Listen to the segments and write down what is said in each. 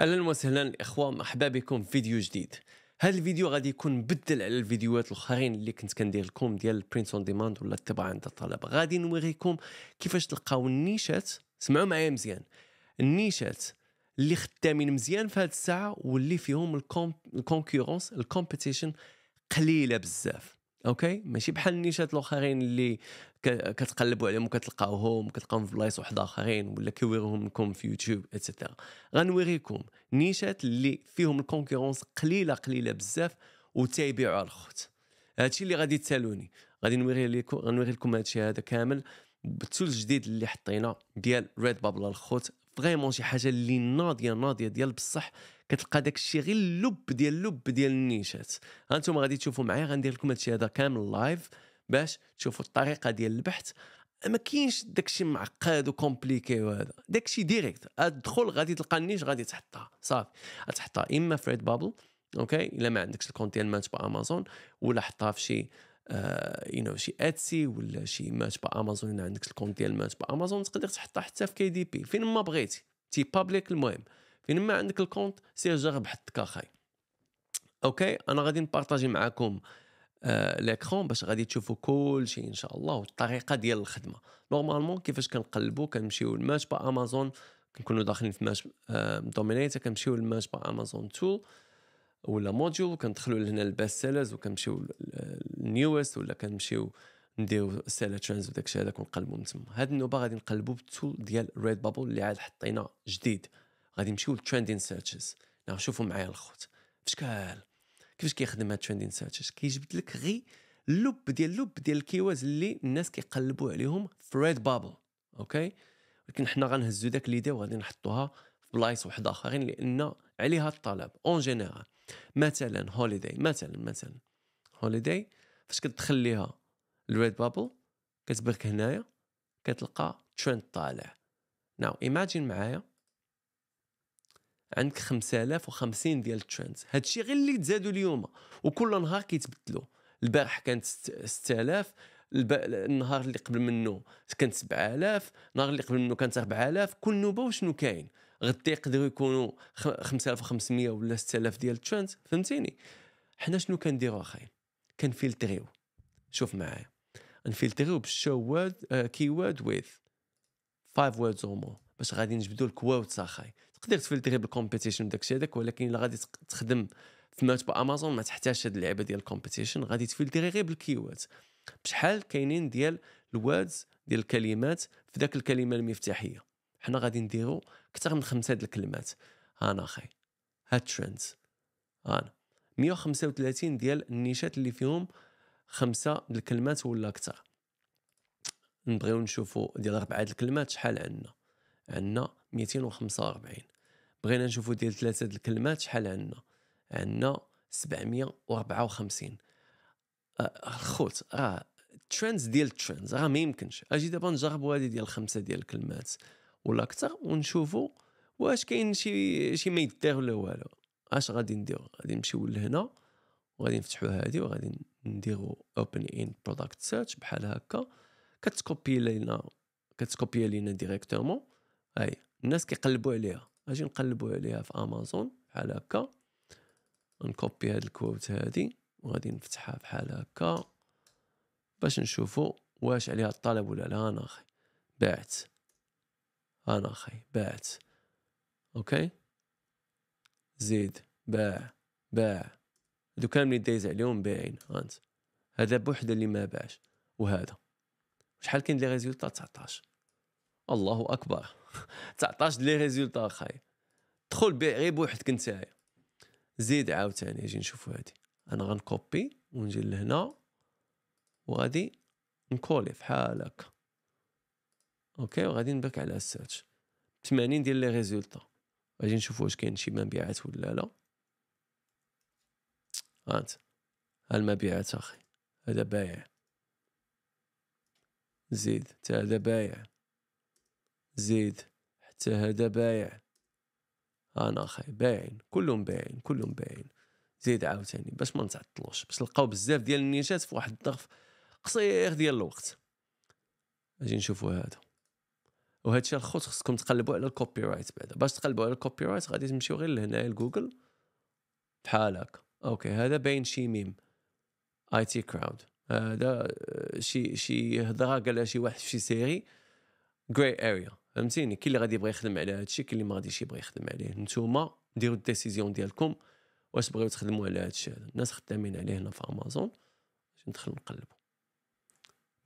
اهلا وسهلا الاخوه مرحبا بكم في فيديو جديد هذا الفيديو غادي يكون بدل على الفيديوهات الاخرين اللي كنت كندير لكم ديال برينت اون ديماند ولا الطباعه عند الطلب غادي نوريكم كيفاش تلقاو النيشات سمعوا معايا مزيان النيشات اللي خدامين مزيان في هذه الساعه واللي فيهم الكونكورونس الكومبيتيشن قليله بزاف اوكي ماشي بحال النيشات الاخرين اللي كتقلبوا عليهم وكتلقاوهم كتلقاهم في بلايص واحد اخرين ولا كيوريهم لكم في يوتيوب اتسيتيرا غنوريكم نيشات اللي فيهم الكونكورونس قليله قليله بزاف وتيبيعوا على الخوت هادشي اللي غادي تسالوني غادي نوري لكم غنوري لكم هادشي هذا كامل بالتول الجديد اللي حطينا ديال ريد بابل الخوت فريمون شي حاجه اللي ناضيه ناضيه ديال بصح كتلقى داك الشيء غير اللب ديال اللب ديال النيشات هانتوما غادي تشوفوا معايا غندير لكم هادشي هذا كامل لايف باش تشوفوا الطريقه ديال البحث ما كاينش داك الشيء معقد وكومبليكي وهذا داك الشيء ديريكت ادخل غادي تلقى النيش غادي تحطها صافي تحطها اما في ريد بابل اوكي الا ما عندكش الكونت ديال بامازون ولا حطها في شي يو آه، نو شي اتسي ولا شي مات بامازون الا عندك الكونت ديال مات بامازون تقدر تحطها حتى في كي دي بي فين ما بغيتي تي بابليك المهم فين ما عندك الكونت سير جرب حطك اخاي اوكي انا غادي نبارطاجي معاكم ليكرون آه، باش غادي تشوفوا كل شيء ان شاء الله والطريقه ديال الخدمه نورمالمون كيفاش كنقلبوا كنمشيو لماتش با امازون كنكونوا داخلين في ماتش آه، دومينيتا كنمشيو لماتش با امازون تو ولا موديول وكندخلوا لهنا الباست سيلرز وكنمشيو للنيوست ولا كنمشيو نديرو سيلا ترانز وداكشي هذاك ونقلبو من تما هاد النوبه غادي نقلبو بالتول ديال ريد بابل اللي عاد حطينا جديد غادي نمشيو للترندين سيرشز شوفوا معايا الخوت فشكال كيفاش كيخدم هاد الترندين سيرشز كيجبد لك غي اللب ديال اللب ديال الكيواز اللي الناس كيقلبوا عليهم في ريد بابل اوكي ولكن حنا غنهزو داك ليدي وغادي نحطوها في بلايص واحد اخرين لان عليها الطلب اون جينيرال مثلا هوليداي مثلا مثلا هوليداي فاش كتدخل ليها الريد بابل كتبرك هنايا كتلقى ترند طالع ناو ايماجين معايا عندك 5050 ديال الترندز هادشي غير اللي تزادوا اليوم وكل نهار كيتبدلوا البارح كانت 6000 الب... النهار اللي قبل منه كانت 7000 النهار اللي قبل منه كانت 4000 كل نوبه وشنو كاين غدي يقدروا يكونوا 5500 ولا 6000 ديال الترند فهمتيني حنا شنو كنديروا اخاي كنفلتريو شوف معايا نفلتريو بالشو وورد كي وورد ويز 5 ووردز او مور باش غادي نجبدوا الكووتس اخاي تقدر تفلتري بالكومبيتيشن الشيء هذاك ولكن الا غادي تخدم في مات بامازون ما تحتاجش هاد اللعبه ديال الكومبيتيشن غادي تفلتري غير بالكيوات بشحال كاينين ديال الوردز ديال الكلمات في ذاك الكلمه المفتاحيه حنا غادي نديرو اكثر من خمسه د الكلمات انا اخي هاد الترندز انا 135 ديال النيشات اللي فيهم خمسه د الكلمات ولا اكثر نبغيو نشوفو ديال اربعه الكلمات شحال عندنا عندنا 245 بغينا نشوفو ديال ثلاثه الكلمات شحال عندنا عندنا 754 آه، الخوت راه الترندز ديال الترندز راه ما يمكنش اجي دابا نجربوا هذه ديال خمسه ديال الكلمات ولا اكثر ونشوفوا واش كاين شي شي ما يدير ولا والو اش غادي نديرو غادي نمشيو لهنا وغادي نفتحو هادي وغادي نديرو اوبن ان برودكت سيرش بحال هكا كتكوبي لينا كتكوبي لينا ديريكتومون هاي الناس كيقلبوا عليها اجي نقلبوا عليها في امازون بحال هكا نكوبي هاد الكوت هادي وغادي نفتحها بحال هكا باش نشوفو واش عليها الطلب ولا لا انا اخي بعت انا اخي بعت اوكي زيد باع باع هادو كاملين دايز عليهم بايعين انت هذا بوحده اللي ما باعش وهذا شحال كاين لي ريزولتا 19 الله اكبر 19 لي ريزولتا اخاي دخل بيع غير بوحدك نتايا زيد عاوتاني اجي نشوفو هادي انا غنكوبي ونجي لهنا وغادي نكولي فحال هكا اوكي وغادي نبرك على السيرش 80 ديال لي ريزولطا غادي نشوف واش كاين شي مبيعات ولا لا هانت ها المبيعات اخي هذا بايع زيد حتى هذا بايع زيد حتى هذا بايع انا اخي بايعين كلهم بايعين كلهم بايعين زيد عاوتاني باش ما نتعطلوش باش نلقاو بزاف ديال النيشات في واحد الظرف قصير ديال الوقت اجي نشوفوا هذا وهذا الشيء الخوت خصكم تقلبوا على الكوبي رايت بعدا باش تقلبوا على الكوبي رايت غادي تمشيو غير لهنايا لجوجل بحال هكا اوكي هذا باين شي ميم اي تي كراود هذا شي شي هضره قالها شي واحد في شي سيري جري اريا فهمتيني كاين اللي غادي يبغي يخدم على هذا الشيء كاين اللي ما غاديش يبغي يخدم عليه نتوما ديروا الديسيزيون ديالكم واش بغيو تخدموا على هذا الشيء الناس خدامين عليه هنا في امازون باش ندخل نقلبوا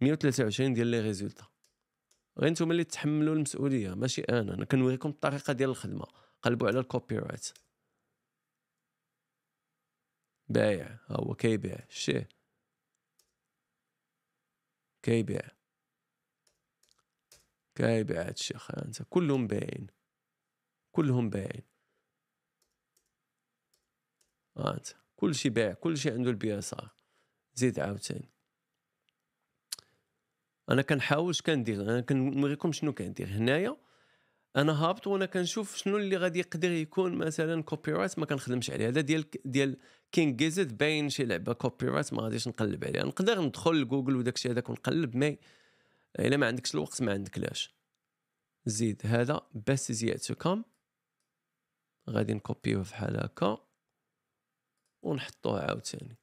123 ديال لي ريزولتا غير نتوما اللي تحملوا المسؤوليه ماشي انا انا كنوريكم الطريقه ديال الخدمه قلبوا على الكوبي رايت بايع هو كيبيع شي كيبيع كيبيع هادشي انت كلهم بايعين كلهم بايعين انت كلشي باع كلشي عنده البي زيد عاوتاني انا كنحاول اش كندير انا كنوريكم شنو كندير هنايا انا هابط وانا كنشوف شنو اللي غادي يقدر يكون مثلا كوبي رايت ما كنخدمش عليه هذا ديال ديال كينغ جيزت باين شي لعبه كوبي رايت ما غاديش نقلب عليها نقدر ندخل لجوجل وداك الشيء هذاك ونقلب مي الا ما عندكش الوقت ما عندك لاش زيد هذا بس تو كوم غادي نكوبيوه بحال هكا ونحطوه عاوتاني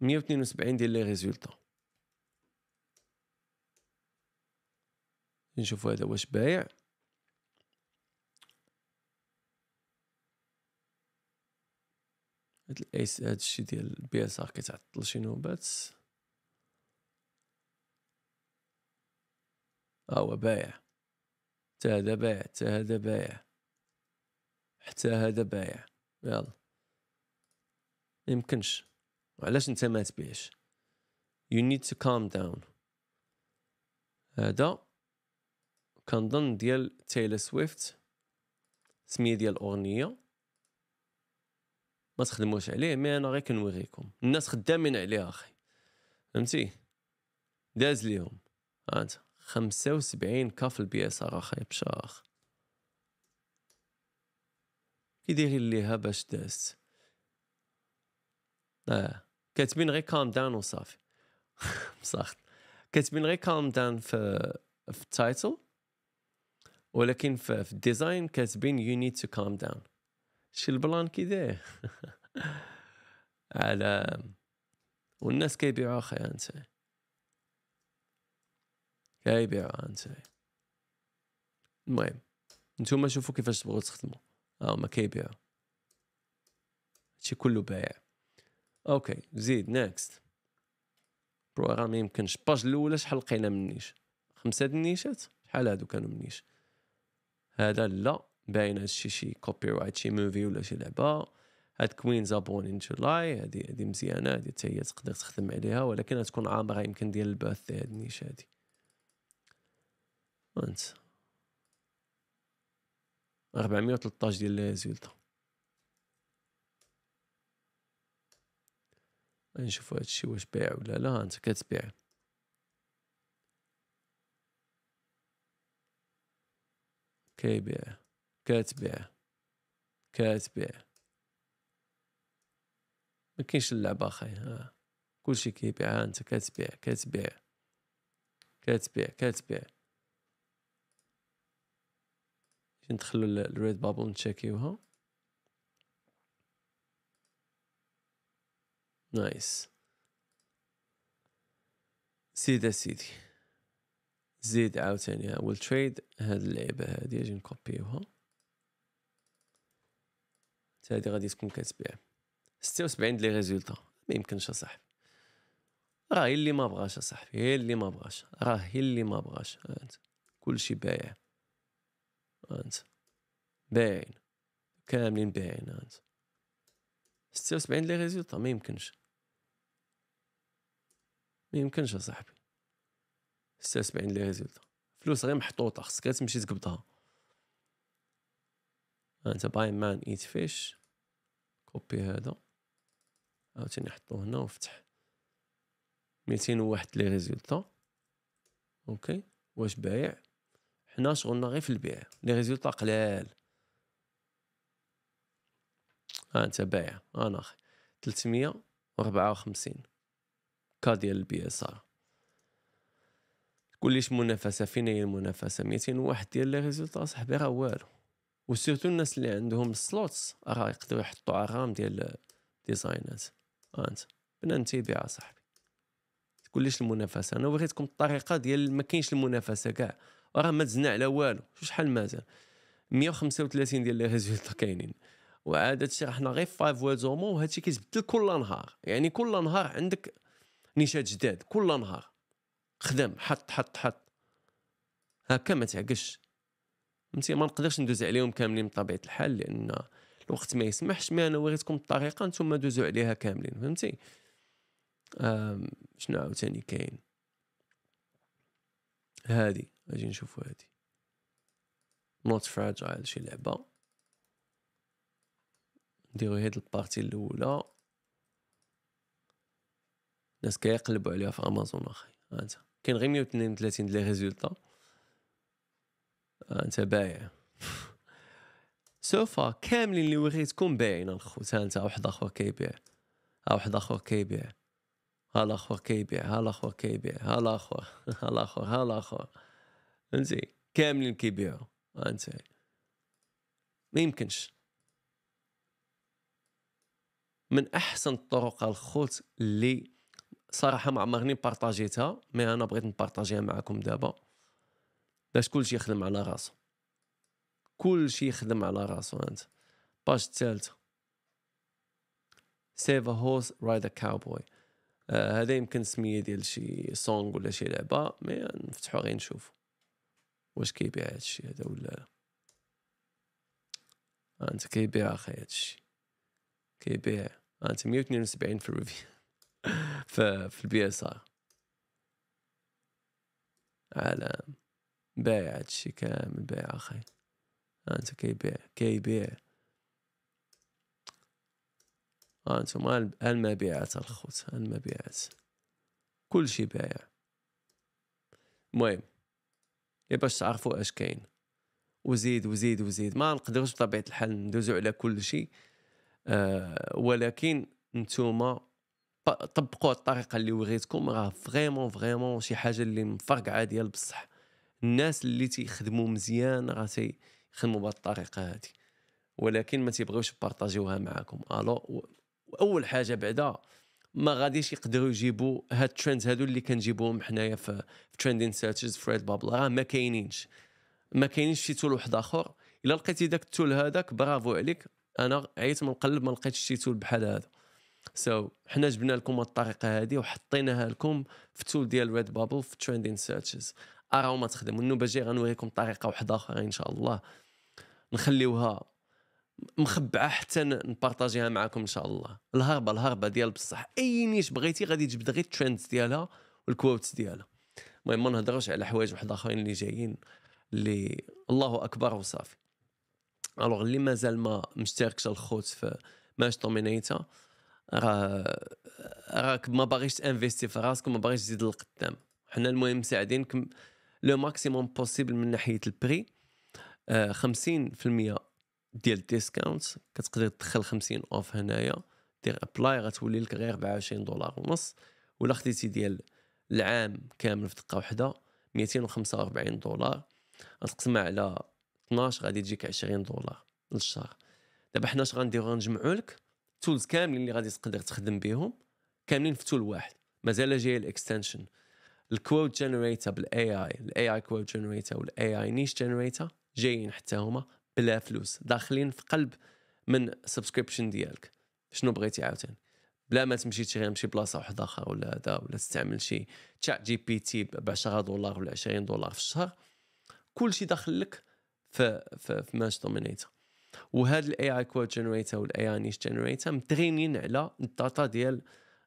172 ديال لي ريزولطا نشوفوا هذا واش بايع هاد الايس هاد الشي ديال بي اس ار كتعطل شي نوبات ها آه، هو بايع حتى هذا بايع حتى هذا بايع حتى هذا بايع يلا يمكنش وعلاش انت ما تبيعش يو نيد تو كام داون هذا كنظن ديال تايلر سويفت سميه ديال الاغنيه ما تخدموش عليه مي انا غير كنوريكم الناس خدامين عليه اخي فهمتي داز ليهم انت 75 كاف البي اس ار اخي بشاخ كي دايرين ليها باش دازت اه كاتبين غير كالم داون وصافي مسخط كاتبين غير كالم داون في في التايتل ولكن في, في الديزاين كاتبين يو نيد تو كالم داون شي البلان كي داير على والناس كيبيعوا اخي انت كيبيعوا انت المهم نتوما شوفوا كيفاش تبغوا تخدموا هاهما ما كيبيعوا هادشي كله بايع اوكي زيد نيكست بروغرام يمكنش باج الاولى شحال لقينا من نيش خمسه د النيشات شحال هادو كانوا من نيش هذا لا باين هادشي شي كوبي رايت شي موفي ولا شي لعبه هاد كوينز ابون ان جولاي هادي هادي مزيانه هادي حتى هي تقدر تخدم عليها ولكن تكون عامره يمكن ديال البث هاد النيش هادي انت 413 ديال لي نشوف هذا الشيء واش بيع ولا لا انت كتبيع كيبيع كاتبيع كاتبيع ما كاينش اللعبه اخاي كلشي كيبيع انت كاتبيع كاتبيع كاتبيع كاتبيع ندخلوا للريد بابل نتشيكيوها نايس سيدة سيدي زيد عاوتاني ويل تريد هاد اللعبة هادي اجي نكوبيوها تا هادي غادي تكون كتبيع ستة وسبعين لي ريزولتا ما يمكنش اصاحبي راه هي اللي ما بغاش اصاحبي هي اللي ما بغاش راه هي اللي ما بغاش انت كلشي بايع انت باين كاملين باين انت 76 لي ريزولتا ما يمكنش ما يمكنش اصاحبي 76 لا زلت فلوس غير محطوطه خصك تمشي تقبضها انت باين مان ايت فيش كوبي هذا عاوتاني حطو هنا وفتح ميتين وواحد لي ريزولطا اوكي واش بايع حنا شغلنا غير في البيع لي ريزولطا قلال ها آه، انت بايع انا اخي 354 الهكا ديال البي اس ار كلش منافسه فين هي المنافسه 200 واحد ديال لي ريزولطا صاحبي راه والو وسيرتو الناس اللي عندهم سلوتس راه يقدروا يحطوا ارام ديال ديزاينرز انت بنانتي بيع صاحبي كلش المنافسه انا وريتكم الطريقه ديال ما كاينش المنافسه كاع راه ما تزنا على والو شحال مازال 135 ديال لي ريزولطا كاينين وعاده شي حنا غير فايف وادز وهادشي كيتبدل كل نهار يعني كل نهار عندك نيشات جداد كل نهار خدم حط حط حط هكا ما تعقش فهمتي ما نقدرش ندوز عليهم كاملين بطبيعه الحال لان الوقت ما يسمحش مي انا وريتكم الطريقه نتوما دوزوا عليها كاملين فهمتي شنو عاوتاني كاين هادي اجي نشوفو هادي نوت فراجايل شي لعبه نديرو هاد البارتي الاولى الناس كيقلبوا عليها في امازون اخي آه، انت كاين غير 132 ديال ريزولطا آه، انت بايع سوفا كاملين اللي وريتكم بايعين الخوت انت واحد اخو كيبيع واحد اخو كيبيع ها الاخر كيبيع ها الاخر كيبيع ها الاخر ها الاخر ها الاخر فهمتي كاملين كيبيعوا آه، انت ما يمكنش من احسن الطرق الخوت اللي صراحه ما عمرني بارطاجيتها مي انا بغيت نبارطاجيها معكم دابا باش كلشي يخدم على راسو كلشي يخدم على راسو انت باش الثالثه سيف ا هوس رايد ا كاوبوي هذا يمكن سميه ديال شي سونغ ولا شي لعبه مي نفتحو غير نشوف واش كيبيع هادشي هذا ولا لا انت كيبيع اخي هادشي كيبيع انت وسبعين في الريفيو في البي اس ار على بيع هادشي كامل بيع اخي انت كيبيع كيبيع انتم المبيعات الخوت المبيعات كلشي بايع المهم يا باش تعرفوا اش كاين وزيد وزيد وزيد ما نقدرش بطبيعه الحال ندوزو على كل شيء آه ولكن نتوما طبقوا الطريقه اللي وريتكم راه فريمون فريمون شي حاجه اللي مفرقعه ديال بصح الناس اللي تيخدموا مزيان راه تيخدموا بهذه الطريقه هذه ولكن ما تيبغيوش يبارطاجيوها معاكم الو واول حاجه بعدا ما غاديش يقدروا يجيبوا هاد الترندز هادو اللي كنجيبوهم حنايا في تريندين سيرشز في ريد بابل راه ما كاينينش ما كاينينش شي تول واحد اخر الا لقيتي داك التول هذاك برافو عليك انا عيت من القلب ما لقيتش شي تول بحال هذا سو so, حنا جبنا لكم الطريقه هذه وحطيناها لكم في تول ديال ريد بابل في تريندين سيرشز اراو ما تخدموا النوبه باجي غنوريكم طريقه واحده اخرى ان شاء الله نخليوها مخبعه حتى نبارطاجيها معكم ان شاء الله الهربه الهربه ديال بصح اي نيش بغيتي غادي تجبد غير الترندز ديالها والكوتس ديالها المهم ما نهضروش على حوايج واحد اخرين اللي جايين اللي الله اكبر وصافي الوغ اللي مازال ما مشتركش الخوت في ماش دومينيتا راه راك ما باغيش تانفيستي في راسك وما باغيش تزيد لقدام حنا المهم مساعدينك لو ماكسيموم بوسيبل من ناحيه البري آه 50% ديال الديسكاونت كتقدر تدخل 50 اوف هنايا دير ابلاي غتولي لك غير 24 دولار ونص ولا خديتي ديال العام كامل في دقه واحده 245 دولار غتقسمها على 12 غادي تجيك 20 دولار للشهر دابا حنا اش غنديرو غنجمعو لك التولز كاملين اللي غادي تقدر تخدم بهم كاملين في تول واحد مازال جاي الاكستنشن الكوت جنريتر بالاي اي الاي اي كوت جنريتر والاي اي نيش جنريتر جايين حتى هما بلا فلوس داخلين في قلب من سبسكريبشن ديالك شنو بغيتي عاوتاني بلا ما تمشي تشري شي بلاصه واحده اخرى ولا هذا ولا تستعمل شي تشات جي بي تي ب 10 دولار ولا 20 دولار في الشهر كلشي داخل لك في في, في ماش دومينيتر وهاد الاي اي كود جنريتر والاي اي نيش جنريتر مترينين على الداتا ديال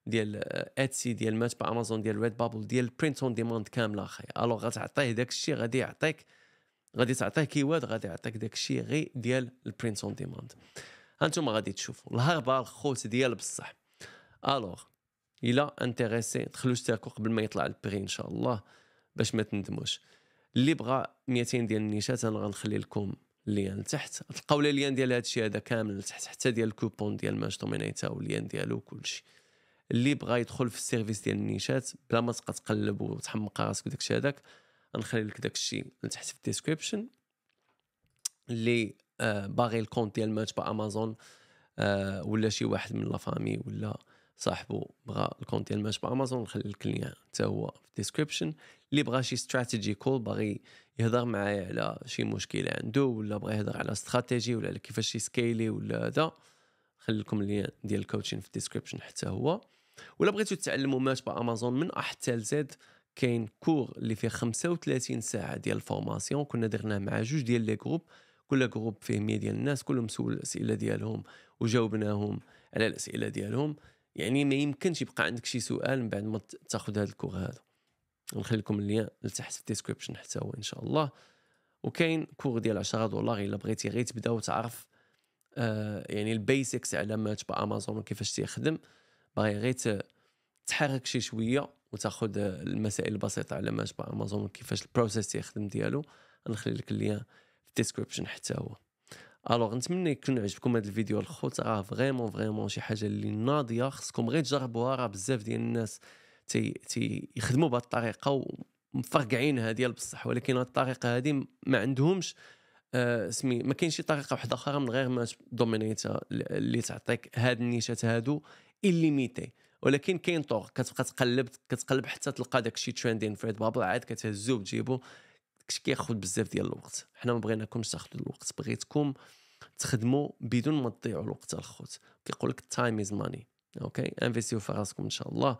ديال اتسي آه، ديال مات بامازون ديال ريد بابل ديال برينت اون ديماند كامله اخي الوغ غتعطيه داك الشيء غادي يعطيك غادي تعطيه كيواد غادي يعطيك داك الشيء غير ديال البرينت اون ديماند هانتوما غادي تشوفوا الهربه الخوت ديال بصح الوغ الا انتريسي دخلوا اشتركوا قبل ما يطلع البري ان شاء الله باش ما تندموش اللي بغى 200 ديال النيشات انا غنخلي لكم ليان لتحت تلقاو لا لين ديال هادشي هذا كامل لتحت حتى ديال الكوبون ديال ماج دومينيتا وليان ديالو وكلشي اللي بغا يدخل في السيرفيس ديال النيشات بلا ما تبقى تقلب وتحمق راسك وداكشي هذاك نخلي لك داكشي لتحت في الديسكريبشن اللي آه باغي الكونت ديال ماتش بامازون آه ولا شي واحد من لافامي ولا صاحبو بغى الكونت ديال ماتش بامازون نخلي لك حتى هو في الديسكريبشن اللي بغى شي استراتيجي كول باغي يهضر معايا على شي مشكله عنده ولا بغى يهضر على استراتيجي ولا على كيفاش يسكيلي ولا هذا خليكم لي ديال الكوتشين في الديسكريبشن حتى هو ولا بغيتو تتعلموا مات بامازون من ا حتى لزد كاين كور اللي فيه 35 ساعه ديال الفورماسيون كنا درناه مع جوج ديال لي جروب كل جروب فيه 100 ديال الناس كلهم سولوا الاسئله ديالهم وجاوبناهم على الاسئله ديالهم يعني ما يمكنش يبقى عندك شي سؤال من بعد ما تاخذ هذا الكور هذا نخلي لكم اللين لتحت في الديسكريبشن حتى هو ان شاء الله وكاين كور ديال 10 دولار الا بغيتي غير تبدا وتعرف آه يعني البيسكس على ما تبع امازون وكيفاش تيخدم باغي غير تحرك شي شويه وتاخذ المسائل البسيطه على ما تبع امازون وكيفاش البروسيس تيخدم ديالو نخلي لك اللين في الديسكريبشن حتى هو الوغ نتمنى يكون عجبكم هذا الفيديو الخوت راه فريمون فريمون شي حاجه اللي ناضيه خصكم غير تجربوها راه بزاف ديال الناس تي تيخدموا بهذه الطريقه ومفرقعينها ديال بصح ولكن هذه الطريقه هذه ما عندهمش آه سمي ما كاينش شي طريقه واحده اخرى من غير ما دومينيتا آه، اللي تعطيك هاد النيشات هادو الليميتي ولكن كاين طرق كتبقى تقلب كتقلب حتى تلقى داك الشيء تريندين في بابل عاد كتهزو وتجيبو داكشي كياخذ بزاف ديال الوقت حنا ما بغيناكمش تاخذوا الوقت بغيتكم تخدموا بدون ما تضيعوا الوقت الخوت كيقول لك تايم از ماني اوكي انفيستيو في راسكم ان شاء الله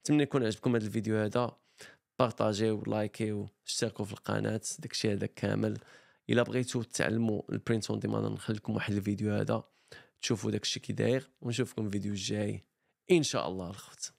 نتمنى يكون عجبكم هذا الفيديو هذا بارطاجيو لايكيو اشتركوا في القناه داكشي هذا كامل الا بغيتو تعلموا البرينت اون ديماند نخلي لكم واحد الفيديو هذا تشوفوا داكشي كي داير ونشوفكم الفيديو الجاي ان شاء الله الخوت